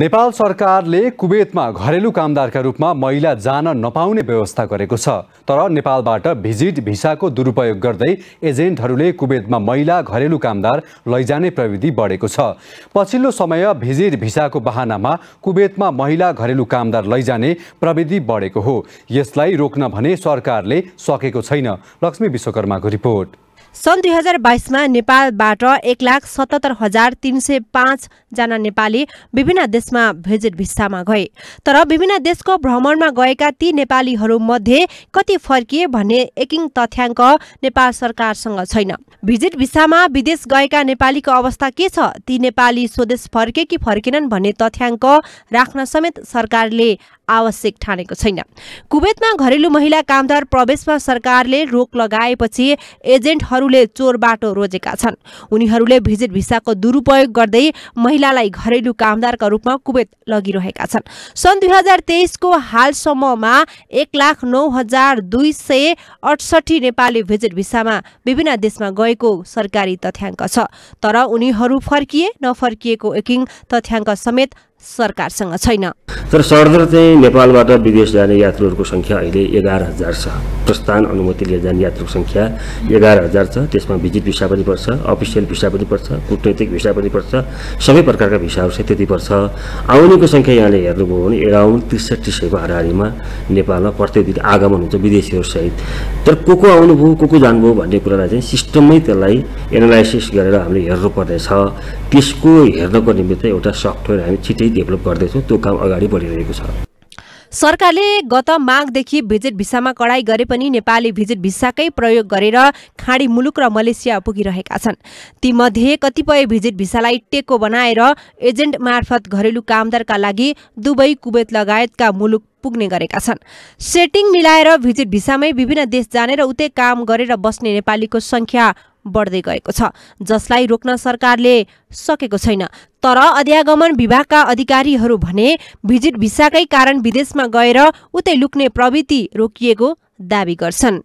नेपाल सरकारले कुवेतमा घरेलु कामदारका रूपमा महिला जान नपाउने व्यवस्था गरेको छ तर नेपालबाट भिजिट भिसाको दुरुपयोग गर्दै एजेन्टहरूले कुवेतमा महिला घरेलु कामदार लैजाने प्रविधि बढेको छ पछिल्लो समय भिजिट भिसाको बहानामा कुवेतमा महिला घरेलु कामदार लैजाने प्रविधि बढेको हो यसलाई रोक्न भने सरकारले सकेको छैन लक्ष्मी विश्वकर्माको रिपोर्ट सन् दुई हजार बाइसमा नेपालबाट एक लाख सतहत्तर हजार तिन सय पाँचजना नेपाली विभिन्न देशमा भिजिट भिस्सामा गए तर विभिन्न देशको भ्रमणमा गएका ती नेपालीहरूमध्ये कति फर्किए भन्ने एकिङ तथ्याङ्क नेपाल सरकारसँग छैन भिजिट भिस्सामा विदेश गएका नेपालीको अवस्था के छ ती नेपाली स्वदेश फर्के कि फर्केनन् भन्ने तथ्याङ्क राख्न समेत सरकारले आवश्यक ठानेको छैन कुवेतमा घरेलु महिला कामदार प्रवेशमा सरकारले रोक लगाएपछि एजेन्टहरूले चोर बाटो रोजेका छन् उनीहरूले भिजिट भिसाको दुरुपयोग गर्दै महिलालाई घरेलु कामदारका रूपमा कुवेत लगिरहेका छन् सन् दुई हजार तेइसको हालसम्ममा एक लाख नौ हजार दुई सय अठसट्ठी नेपाली भिजिट भिसामा विभिन्न देशमा गएको सरकारी तथ्याङ्क छ तर उनीहरू फर्किए नफर्किएको एकिङ तथ्याङ्क समेत सरकारसँग छैन तर सडदर चाहिँ नेपालबाट विदेश जाने यात्रुहरूको सङ्ख्या अहिले एघार हजार छ प्रस्थान अनुमति लिएर जाने यात्रुको सङ्ख्या एघार हजार छ त्यसमा भिजिट भिसा पनि पर्छ अफिसियल भिसा पनि पर्छ कुटनैतिक भिसा पनि पर्छ सबै प्रकारका भिसाहरू चाहिँ त्यति पर्छ आउनेको सङ्ख्या यहाँले हेर्नुभयो भने एराउन्ड त्रिसठी सयको हाराहारीमा नेपालमा प्रतिदिन आगमन हुन्छ विदेशीहरूसहित तर को को आउनुभयो को को जानुभयो भन्ने कुरालाई चाहिँ सिस्टममै त्यसलाई एनालाइसिस गरेर हामीले हेर्नुपर्नेछ त्यसको हेर्नको निम्ति एउटा सफ्टवेयर हामी छिटै त्यही डेभलप गर्दैछौँ त्यो काम अगाडि बढिरहेको छ सरकारले गत माघदेखि भिजिट भिसामा कडाई गरे पनि नेपाली भिजिट भिसाकै प्रयोग गरेर खाडी मुलुक र मलेसिया पुगिरहेका छन् तीमध्ये कतिपय भिजिट भिसालाई टेको बनाएर एजेन्ट मार्फत घरेलु कामदारका लागि दुबई कुवेत लगायतका मुलुक पुग्ने गरेका छन् सेटिङ मिलाएर भिजिट भिसामै विभिन्न देश जानेर उतै काम गरेर बस्ने नेपालीको सङ्ख्या बढ्दै गएको छ जसलाई रोक्न सरकारले सकेको छैन तर अध्यागमन विभागका अधिकारीहरू भने भिजिट भिसाकै कारण विदेशमा गएर उतै लुक्ने प्रवृत्ति रोकिएको दावी गर्छन्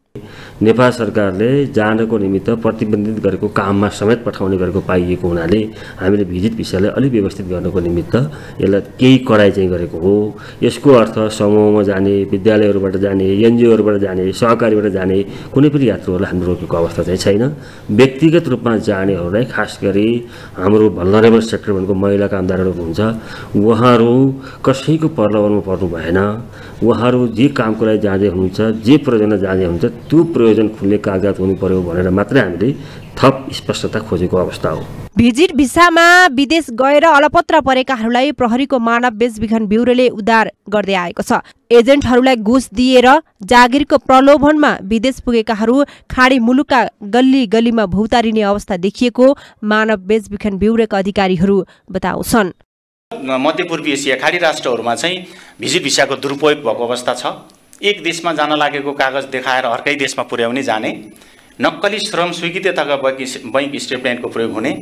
नेपाल सरकारले जानको निमित्त प्रतिबन्धित गरेको काममा समेत पठाउने गरेको पाइएको हुनाले हामीले भिजिट भिसालाई अलिक व्यवस्थित गर्नको निमित्त यसलाई केही कडाइ चाहिँ गरेको हो यसको अर्थ समूहमा जाने विद्यालयहरूबाट जाने एनजिओहरूबाट जाने सहकारीबाट जाने कुनै पनि यात्रुहरूलाई हामीले रोकेको अवस्था चाहिँ छैन व्यक्तिगत रूपमा जानेहरूलाई खास गरी हाम्रो भल्लरेबल सेक्टर भनेको महिला कामदारहरू हुन्छ उहाँहरू कसैको प्रलोभनमा पर्नु भएन उहाँहरू जे कामको लागि जाँदै हुनुहुन्छ जे प्रयोजना जाँदै हुनुहुन्छ त्यो प्रयोजन खुल्ने कागजात हुनु पर्यो भनेर मात्रै हामीले थप स्पष्टता खोजेको अवस्था हो भिजिट भिसामा विदेश गएर अलपत्र परेकाहरूलाई प्रहरीको मानव बेचबिखन ब्युरोले उद्धार गर्दै आएको छ एजेन्टहरूलाई घुस दिएर जागिरको प्रलोभनमा विदेश पुगेकाहरू खाडी मुलुकका गल्ली गल्लीमा भौतारिने अवस्था देखिएको मानव बेचबिखन ब्युरोका अधिकारीहरू बताउँछन् मध्यपूर्वी एसिया खाडी राष्ट्रहरूमा चाहिँ भिजिट भिसाको दुरुपयोग भएको अवस्था छ एक देशमा जान लागेको कागज देखाएर अर्कै देशमा पुर्याउने जाने नक्कली श्रम स्वीकृति तथा बैङ्क बैङ्क स्टेटमेन्टको प्रयोग हुने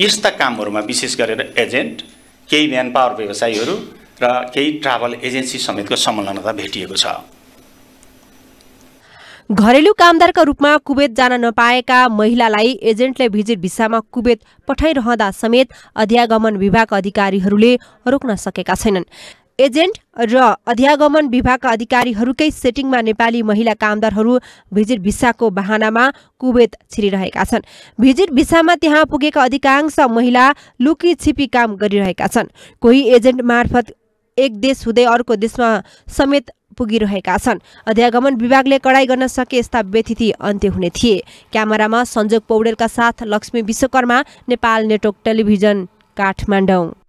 यस्ता कामहरूमा विशेष गरेर एजेन्ट केही म्यान पावर व्यवसायीहरू र केही ट्राभल एजेन्सी समेतको संलग्नता भेटिएको छ घरेलु कामदारका रूपमा कुवेत जान नपाएका महिलालाई एजेन्टले भिजिट भिसामा कुवेत पठाइरहँदा समेत अध्यागमन विभाग अधिकारीहरूले रोक्न सकेका छैनन् एजेन्ट र अध्यागमन विभागका अधिकारीहरूकै सेटिङमा नेपाली महिला कामदारहरू भिजिट भिसाको बहानामा कुवेत छिरिरहेका छन् भिजिट भिसामा त्यहाँ पुगेका अधिकांश महिला लुकी छिपी काम गरिरहेका छन् कोही एजेन्ट मार्फत एक देश हुँदै अर्को देशमा समेत पुगिरहेका छन् अध्यागमन विभागले कडाई गर्न सके यस्ता व्यतिथि अन्त्य हुने थिए क्यामेरामा संजोग पौडेलका साथ लक्ष्मी विश्वकर्मा नेपाल नेटवर्क टेलिभिजन काठमाडौँ